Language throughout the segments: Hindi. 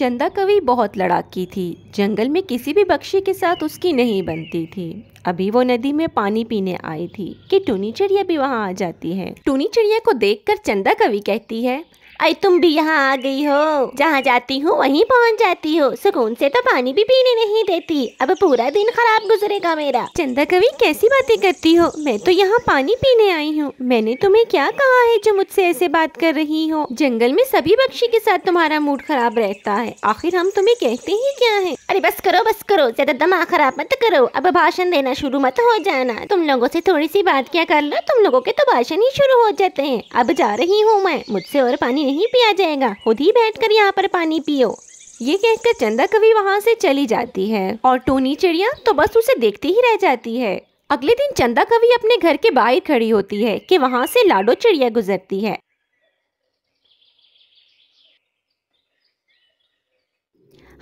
चंदा कवि बहुत लड़ाकी थी जंगल में किसी भी बक्शी के साथ उसकी नहीं बनती थी अभी वो नदी में पानी पीने आई थी कि टूनी चिड़िया भी वहाँ आ जाती है टूनी चिड़िया को देखकर चंदा कवि कहती है आई तुम भी यहाँ आ गई हो जहाँ जाती हूँ वहीं पहुँच जाती हो सुकून से तो पानी भी पीने नहीं देती अब पूरा दिन खराब गुजरेगा मेरा चंदा कवि कैसी बातें करती हो मैं तो यहाँ पानी पीने आई हूँ मैंने तुम्हें क्या कहा है जो मुझसे ऐसे बात कर रही हो जंगल में सभी पक्षी के साथ तुम्हारा मूड खराब रहता है आखिर हम तुम्हें कहते ही क्या है अरे बस करो बस करो ज्यादा दिमाग खराब मत करो अब भाषण देना शुरू मत हो जाना तुम लोगों से थोड़ी सी बात क्या कर लो तुम लोगो के तो भाषण ही शुरू हो जाते हैं अब जा रही हूँ मैं मुझसे और पानी नहीं पिया जाएगा खुद ही बैठकर यहाँ पर पानी पियो ये कहकर चंदा कवि वहाँ से चली जाती है और टोनी चिड़िया तो बस उसे देखती ही रह जाती है अगले दिन चंदा कवि अपने घर के बाहर खड़ी होती है कि वहाँ से लाडो चिड़िया गुजरती है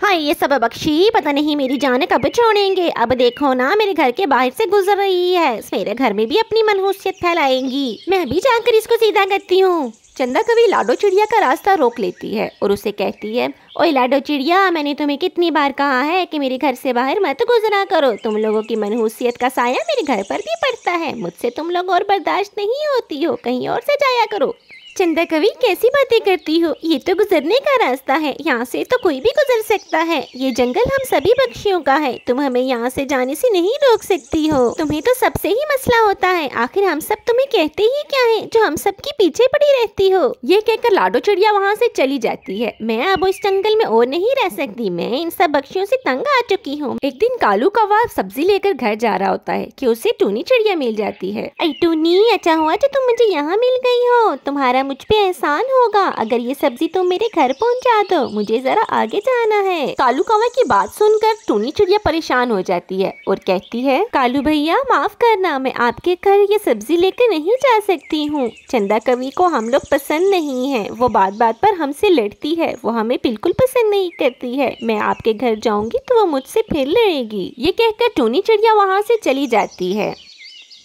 हाँ ये सब बख्शी पता नहीं मेरी जान कब छोड़ेंगे अब देखो ना मेरे घर के बाहर से गुजर रही है मेरे घर में भी अपनी मनहूसियत फैलाएंगी मैं अभी जाकर इसको सीधा करती हूँ चंदा कभी लाडो चिड़िया का रास्ता रोक लेती है और उसे कहती है ओए लाडो चिड़िया मैंने तुम्हें कितनी बार कहा है कि मेरे घर से बाहर मत गुजरा करो तुम लोगों की मनहूसियत का साया मेरे घर पर भी पड़ता है मुझसे तुम लोग और बर्दाश्त नहीं होती हो कहीं और से जाया करो चंदा कवि कैसी बातें करती हो ये तो गुजरने का रास्ता है यहाँ से तो कोई भी गुजर सकता है ये जंगल हम सभी पक्षियों का है तुम हमें यहाँ से जाने से नहीं रोक सकती हो तुम्हें तो सबसे ही मसला होता है आखिर हम सब तुम्हें कहते ही क्या है जो हम सबके पीछे पड़ी रहती हो ये कहकर लाडो चिड़िया वहाँ से चली जाती है मैं अब इस जंगल में और नहीं रह सकती मैं इन सब पक्षियों से तंग आ चुकी हूँ एक दिन कालू कवा सब्जी लेकर घर जा रहा होता है की उसे टूनी चिड़िया मिल जाती है टूनी अच्छा हुआ जो तो तुम मुझे यहाँ मिल गयी हो तुम्हारा मुझ पे एहसान होगा अगर ये सब्जी तुम मेरे घर पहुंचा दो मुझे जरा आगे जाना है कालू कौवा की बात सुनकर टूनी चिड़िया परेशान हो जाती है और कहती है कालू भैया माफ करना मैं आपके घर ये सब्जी लेकर नहीं जा सकती हूँ चंदा कवि को हम लोग पसंद नहीं है वो बात बात पर हमसे लड़ती है वो हमें बिल्कुल पसंद नहीं करती है मैं आपके घर जाऊंगी तो वो मुझसे फिर लड़ेगी ये कहकर टूनी चिड़िया वहाँ से चली जाती है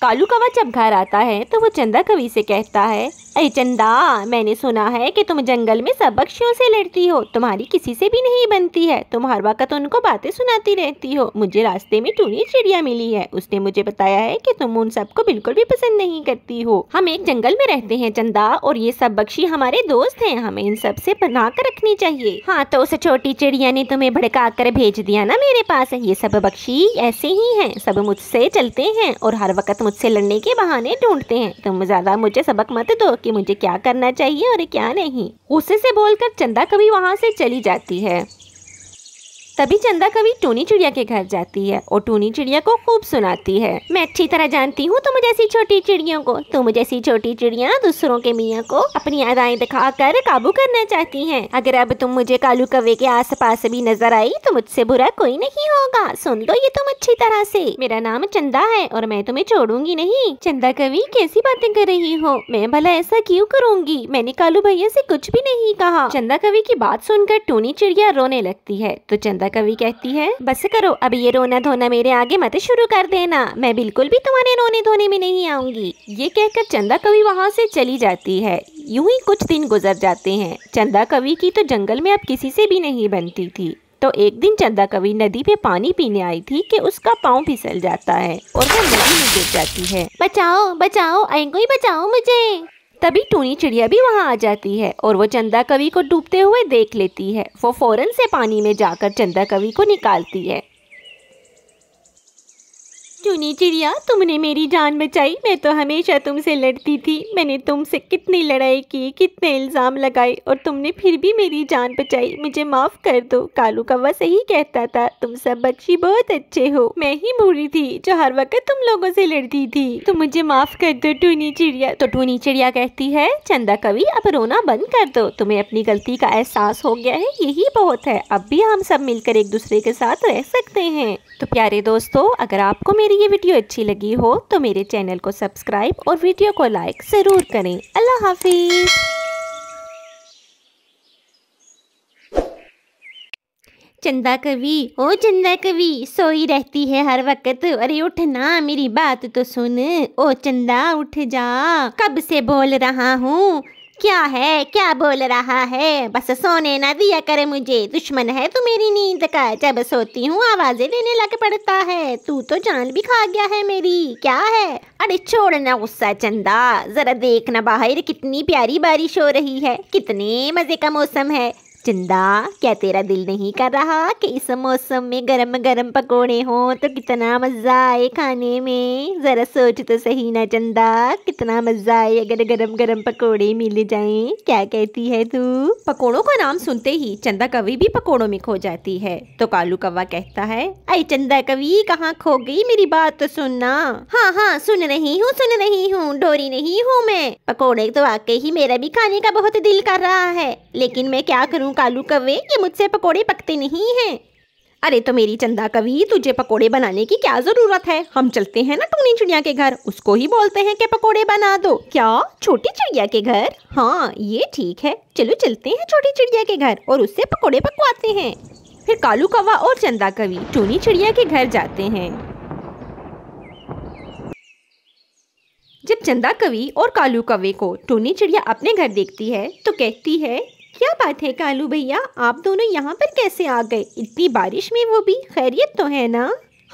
कालू कवा जब घर आता है तो वो चंदा कवि से कहता है अरे चंदा मैंने सुना है कि तुम जंगल में सब पक्षियों से लड़ती हो तुम्हारी किसी से भी नहीं बनती है तुम हर वक्त उनको बातें सुनाती रहती हो मुझे रास्ते में टूनी चिड़िया मिली है उसने मुझे बताया है कि तुम उन सबको बिल्कुल भी पसंद नहीं करती हो हम एक जंगल में रहते हैं चंदा और ये सब पक्षी हमारे दोस्त हैं हमें इन सब से बना कर रखनी चाहिए हाँ तो उस छोटी चिड़िया ने तुम्हें भड़का कर भेज दिया ना मेरे पास ये सब पक्षी ऐसे ही है सब मुझसे चलते हैं और हर वक्त मुझसे लड़ने के बहाने ढूंढते हैं तुम ज्यादा मुझे सबक मत दो कि मुझे क्या करना चाहिए और क्या नहीं गुस्से से बोलकर चंदा कभी वहाँ से चली जाती है तभी चंदा कवि टूनी चिड़िया के घर जाती है और टूनी चिड़िया को खूब सुनाती है मैं अच्छी तरह जानती हूँ तुम जैसी छोटी चिड़ियों को तुम जैसी छोटी चिड़िया दूसरों के मियाँ को अपनी अदाएं दिखाकर काबू करना चाहती हैं। अगर अब तुम मुझे कालू कवे के आसपास भी नजर आई तो मुझसे बुरा कोई नहीं होगा सुन लो ये तुम अच्छी तरह से मेरा नाम चंदा है और मैं तुम्हें छोड़ूंगी नहीं चंदा कवि कैसी बातें कर रही हो मैं भला ऐसा क्यूँ करूँगी मैंने कालू भैया से कुछ भी नहीं कहा चंदा कवि की बात सुनकर टूनी चिड़िया रोने लगती है तो चंदा शारदा कवि कहती है बस करो अब ये रोना धोना मेरे आगे मत शुरू कर देना मैं बिल्कुल भी तुम्हारे रोने धोने में नहीं आऊंगी ये कहकर चंदा कवि वहाँ से चली जाती है यूं ही कुछ दिन गुजर जाते हैं चंदा कवि की तो जंगल में अब किसी से भी नहीं बनती थी तो एक दिन चंदा कवि नदी पे पानी पीने आई थी कि उसका पाँव फिसल जाता है और वो नदी में गिर जाती है बचाओ बचाओ अयंगो ही बचाओ मुझे तभी टूनी चिड़िया भी वहाँ आ जाती है और वो चंदा कवि को डूबते हुए देख लेती है वो फ़ौरन से पानी में जाकर चंदा कवि को निकालती है चुनी चिड़िया तुमने मेरी जान बचाई मैं तो हमेशा तुमसे लड़ती थी मैंने तुमसे कितनी लड़ाई की कितने इल्ज़ाम लगाए और तुमने फिर भी मेरी जान बचाई मुझे माफ़ कर दो कालू कवा सही कहता था तुम सब बच्ची बहुत अच्छे हो मैं ही बूढ़ी थी जो हर वक्त तुम लोगों से लड़ती थी तो मुझे माफ़ कर दो टूनी चिड़िया तो टूनी चिड़िया कहती है चंदा कवि अब रोना बंद कर दो तुम्हें अपनी गलती का एहसास हो गया है यही बहुत है अब भी हम सब मिलकर एक दूसरे के साथ रह सकते हैं तो प्यारे दोस्तों अगर आपको मेरी अगर ये वीडियो अच्छी लगी हो तो मेरे चैनल को सब्सक्राइब और वीडियो को लाइक ज़रूर करें अल्लाह हाफिज़ चंदा कवि ओ चंदा कवि सोई रहती है हर वक्त अरे उठ ना मेरी बात तो सुन ओ चंदा उठ जा कब से बोल रहा हूँ क्या है क्या बोल रहा है बस सोने ना दिया कर मुझे दुश्मन है तू मेरी नींद का जब सोती हूँ आवाजें देने लग पड़ता है तू तो जान भी खा गया है मेरी क्या है अरे छोड़ ना गुस्सा चंदा जरा देखना बाहर कितनी प्यारी बारिश हो रही है कितने मजे का मौसम है चंदा क्या तेरा दिल नहीं कर रहा कि इस मौसम में गरम गरम पकोड़े हों तो कितना मज़ा आए खाने में ज़रा सोच तो सही ना चंदा कितना मज़ा आए अगर गरम गरम पकोड़े मिल जाएं क्या कहती है तू पकोड़ों का नाम सुनते ही चंदा कवि भी पकोड़ों में खो जाती है तो कालू कवा कहता है अरे चंदा कवि कहाँ खो गई मेरी बात तो सुनना हाँ हाँ सुन रही हूँ सुन रही हूँ डोरी नहीं हूँ मैं पकौड़े तो वाकई ही मेरा भी खाने का बहुत दिल कर रहा है लेकिन मैं क्या करूँ हूँ कालू कवे ये मुझसे पकोड़े पकते नहीं हैं अरे तो मेरी चंदा कवि तुझे पकोड़े बनाने की क्या ज़रूरत है हम चलते हैं ना टूनी चिड़िया के घर उसको ही बोलते हैं कि पकोड़े बना दो क्या छोटी चिड़िया के घर हाँ ये ठीक है चलो चलते हैं छोटी चिड़िया के घर और उससे पकोड़े पकवाते हैं फिर कालू कवा और चंदा कवि टूनी चिड़िया के घर जाते हैं जब चंदा कवि और कालू कवे को टूनी चिड़िया अपने घर देखती है तो कहती है क्या बात है कालू भैया आप दोनों यहाँ पर कैसे आ गए इतनी बारिश में वो भी खैरियत तो है ना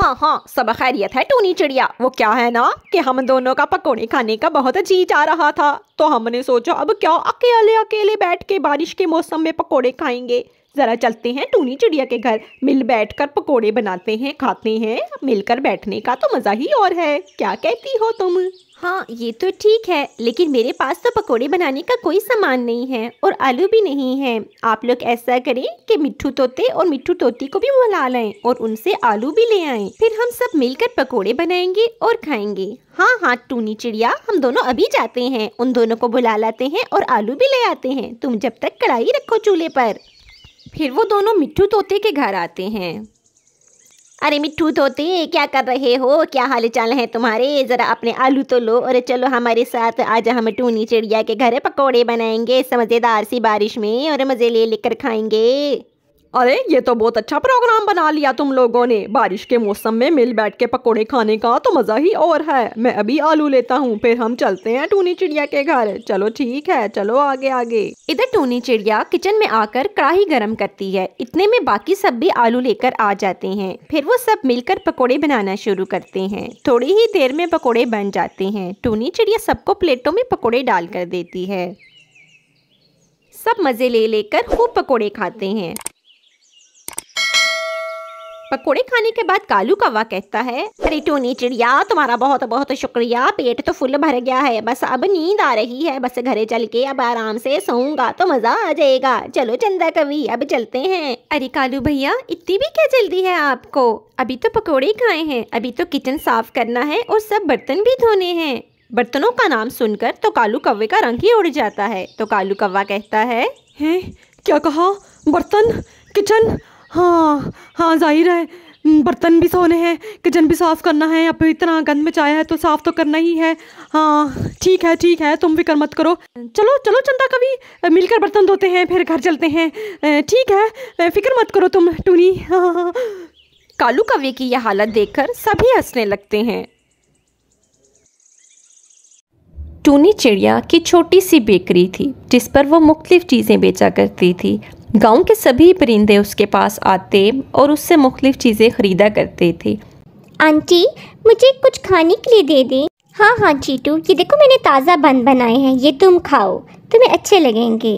हाँ हाँ सब खैरियत है टूनी चिड़िया वो क्या है ना कि हम दोनों का पकोड़े खाने का बहुत जी जा रहा था तो हमने सोचा अब क्या अकेले अकेले बैठ के बारिश के मौसम में पकोड़े खाएंगे जरा चलते हैं टूनी चिड़िया के घर मिल बैठ कर पकौड़े बनाते हैं खाते हैं मिलकर बैठने का तो मज़ा ही और है क्या कहती हो तुम हाँ ये तो ठीक है लेकिन मेरे पास तो पकोड़े बनाने का कोई सामान नहीं है और आलू भी नहीं है आप लोग ऐसा करें कि मिट्ठू तोते और मिट्ठू तोती को भी बुला लाएं और उनसे आलू भी ले आएं फिर हम सब मिलकर पकोड़े बनाएंगे और खाएंगे हाँ हाँ टूनी चिड़िया हम दोनों अभी जाते हैं उन दोनों को बुला लाते हैं और आलू भी ले आते हैं तुम जब तक कढ़ाई रखो चूल्हे पर फिर वो दोनों मिट्ठू तोते के घर आते हैं अरे मिट्ठू धोते क्या कर रहे हो क्या हाल चाल है तुम्हारे ज़रा अपने आलू तो लो और चलो हमारे साथ आज हम टूनी चिड़िया के घर पकौड़े बनाएंगे समझेदार सी बारिश में और मज़े ले लेकर खाएंगे अरे ये तो बहुत अच्छा प्रोग्राम बना लिया तुम लोगों ने बारिश के मौसम में मिल बैठ के पकोड़े खाने का तो मज़ा ही और है मैं अभी आलू लेता हूँ फिर हम चलते हैं टूनी चिड़िया के घर चलो ठीक है चलो आगे आगे इधर टूनी चिड़िया किचन में आकर कढ़ाई गर्म करती है इतने में बाकी सब भी आलू लेकर आ जाते हैं फिर वो सब मिलकर पकौड़े बनाना शुरू करते हैं थोड़ी ही देर में पकौड़े बन जाते हैं टूनी चिड़िया सबको प्लेटों में पकौड़े डाल कर देती है सब मज़े ले लेकर खूब पकौड़े खाते हैं पकोड़े खाने के बाद कालू कौवा कहता है अरे टोनी चिड़िया तुम्हारा बहुत बहुत शुक्रिया पेट तो फुल भर गया है बस अब नींद आ रही है बस घरे चल के अब आराम से सोऊंगा तो मजा आ जाएगा चलो चंदा कवि अब चलते हैं अरे कालू भैया इतनी भी क्या जल्दी है आपको अभी तो पकौड़े खाए हैं अभी तो किचन साफ करना है और सब बर्तन भी धोने हैं बर्तनों का नाम सुनकर तो कालू कौवे का रंग ही उड़ जाता है तो कालू कौवा कहता है क्या कहा बर्तन किचन हाँ हाँ जाहिर है बर्तन भी सोने हैं किचन भी साफ़ करना है अब इतना गंद मचाया है तो साफ़ तो करना ही है हाँ ठीक है ठीक है तुम फिक्र मत करो चलो चलो चंदा कभी मिलकर बर्तन धोते हैं फिर घर चलते हैं ठीक है फिक्र मत करो तुम टूनी हाँ। कालू कवि की यह हालत देखकर सभी हंसने लगते हैं टूनी चिड़िया की छोटी सी बेकरी थी जिस पर वो मुख्तलिफ चीज़ें बेचा करती थी गांव के सभी परिंदे उसके पास आते और उससे मुख्तफ चीज़ें ख़रीदा करते थे आंटी मुझे कुछ खाने के लिए दे दें हाँ हाँ चीटू ये देखो मैंने ताज़ा बन बनाए हैं ये तुम खाओ तुम्हें अच्छे लगेंगे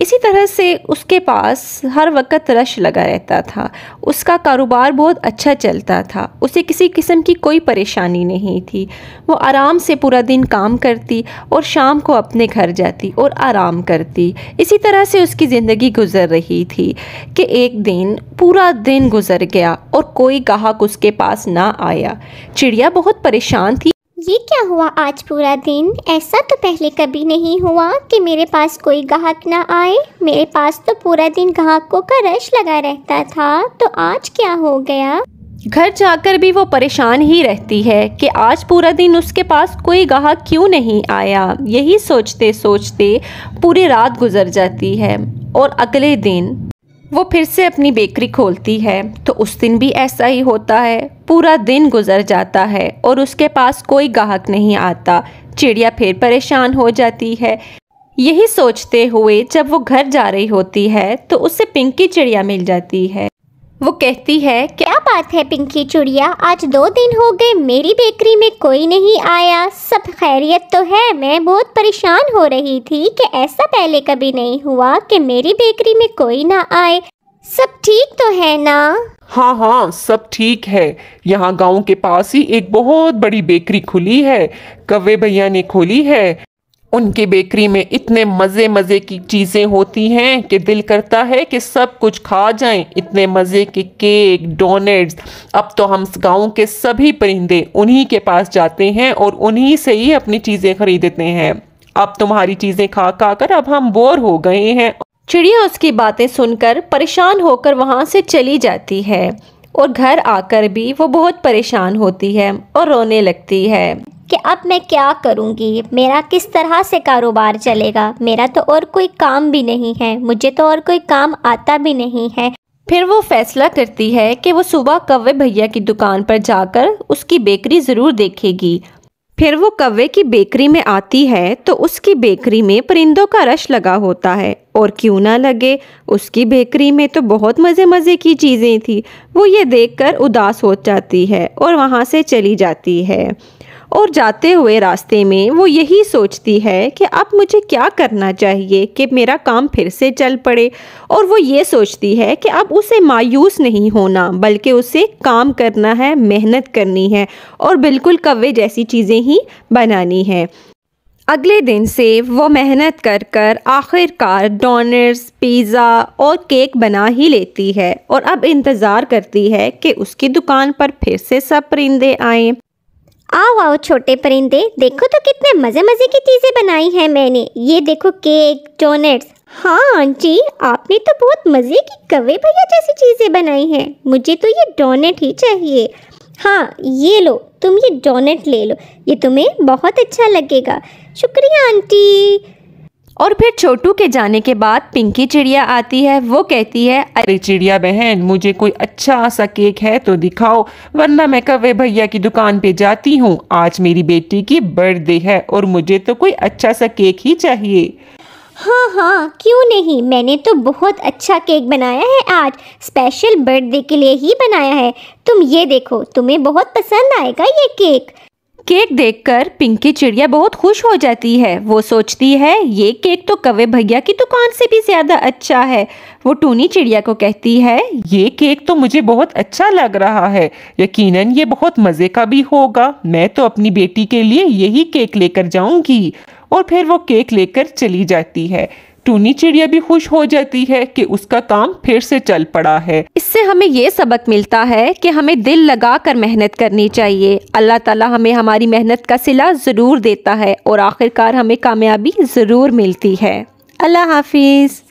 इसी तरह से उसके पास हर वक्त रश लगा रहता था उसका कारोबार बहुत अच्छा चलता था उसे किसी किस्म की कोई परेशानी नहीं थी वो आराम से पूरा दिन काम करती और शाम को अपने घर जाती और आराम करती इसी तरह से उसकी ज़िंदगी गुजर रही थी कि एक दिन पूरा दिन गुजर गया और कोई गाहक उसके पास ना आया चिड़िया बहुत परेशान थी ये क्या हुआ आज पूरा दिन ऐसा तो पहले कभी नहीं हुआ कि मेरे पास कोई ग्राहक ना आए मेरे पास तो पूरा दिन ग्राहकों का रश लगा रहता था तो आज क्या हो गया घर जाकर भी वो परेशान ही रहती है कि आज पूरा दिन उसके पास कोई ग्राहक क्यों नहीं आया यही सोचते सोचते पूरी रात गुजर जाती है और अगले दिन वो फिर से अपनी बेकरी खोलती है तो उस दिन भी ऐसा ही होता है पूरा दिन गुजर जाता है और उसके पास कोई गाहक नहीं आता चिड़िया फिर परेशान हो जाती है यही सोचते हुए जब वो घर जा रही होती है तो उसे पिंकी चिड़िया मिल जाती है वो कहती है क्या बात है पिंकी चुड़िया आज दो दिन हो गए मेरी बेकरी में कोई नहीं आया सब खैरियत तो है मैं बहुत परेशान हो रही थी कि ऐसा पहले कभी नहीं हुआ कि मेरी बेकरी में कोई ना आए सब ठीक तो है ना हाँ हाँ सब ठीक है यहाँ गांव के पास ही एक बहुत बड़ी बेकरी खुली है कवे भैया ने खोली है उनकी बेकरी में इतने मज़े मज़े की चीज़ें होती हैं कि दिल करता है कि सब कुछ खा जाएं इतने मज़े के केक डोनेट्स अब तो हम गांव के सभी परिंदे उन्हीं के पास जाते हैं और उन्हीं से ही अपनी चीज़ें खरीदते हैं अब तुम्हारी चीज़ें खा खा कर अब हम बोर हो गए हैं चिड़िया उसकी बातें सुनकर परेशान होकर वहाँ से चली जाती है और घर आकर भी वो बहुत परेशान होती है और रोने लगती है कि अब मैं क्या करूँगी मेरा किस तरह से कारोबार चलेगा मेरा तो और कोई काम भी नहीं है मुझे तो और कोई काम आता भी नहीं है फिर वो फैसला करती है कि वो सुबह कव्वे भैया की दुकान पर जाकर उसकी बेकरी ज़रूर देखेगी फिर वो कव्वे की बेकरी में आती है तो उसकी बेकरी में परिंदों का रश लगा होता है और क्यों ना लगे उसकी बेकरी में तो बहुत मज़े मज़े की चीज़ें थी वो ये देखकर उदास हो जाती है और वहाँ से चली जाती है और जाते हुए रास्ते में वो यही सोचती है कि अब मुझे क्या करना चाहिए कि मेरा काम फिर से चल पड़े और वो ये सोचती है कि अब उसे मायूस नहीं होना बल्कि उसे काम करना है मेहनत करनी है और बिल्कुल कवे जैसी चीज़ें ही बनानी है अगले दिन से वो मेहनत कर कर आखिरकार डोनर्स पिज़्ज़ा और केक बना ही लेती है और अब इंतज़ार करती है कि उसकी दुकान पर फिर से सब परिंदे आएँ आओ आओ छोटे परिंदे देखो तो कितने मज़े मज़े की चीज़ें बनाई हैं मैंने ये देखो केक डोनेट्स हाँ आंटी आपने तो बहुत मज़े की कवे भैया जैसी चीज़ें बनाई हैं मुझे तो ये डोनेट ही चाहिए हाँ ये लो तुम ये डोनेट ले लो ये तुम्हें बहुत अच्छा लगेगा शुक्रिया आंटी और फिर छोटू के जाने के बाद पिंकी चिड़िया आती है वो कहती है अरे चिड़िया बहन मुझे कोई अच्छा सा केक है तो दिखाओ वरना मैं कवे भैया की दुकान पे जाती हूँ आज मेरी बेटी की बर्थडे है और मुझे तो कोई अच्छा सा केक ही चाहिए हाँ हाँ क्यों नहीं मैंने तो बहुत अच्छा केक बनाया है आज स्पेशल बर्थडे के लिए ही बनाया है तुम ये देखो तुम्हें बहुत पसंद आएगा ये केक केक देखकर पिंकी चिड़िया बहुत खुश हो जाती है वो सोचती है ये केक तो कवे भैया की दुकान से भी ज़्यादा अच्छा है वो टूनी चिड़िया को कहती है ये केक तो मुझे बहुत अच्छा लग रहा है यकीनन ये बहुत मज़े का भी होगा मैं तो अपनी बेटी के लिए यही केक लेकर जाऊंगी और फिर वो केक लेकर चली जाती है टूनी चिड़िया भी खुश हो जाती है कि उसका काम फिर से चल पड़ा है इससे हमें ये सबक मिलता है कि हमें दिल लगा कर मेहनत करनी चाहिए अल्लाह ताला हमें हमारी मेहनत का सिला ज़रूर देता है और आखिरकार हमें कामयाबी ज़रूर मिलती है अल्लाह हाफिज़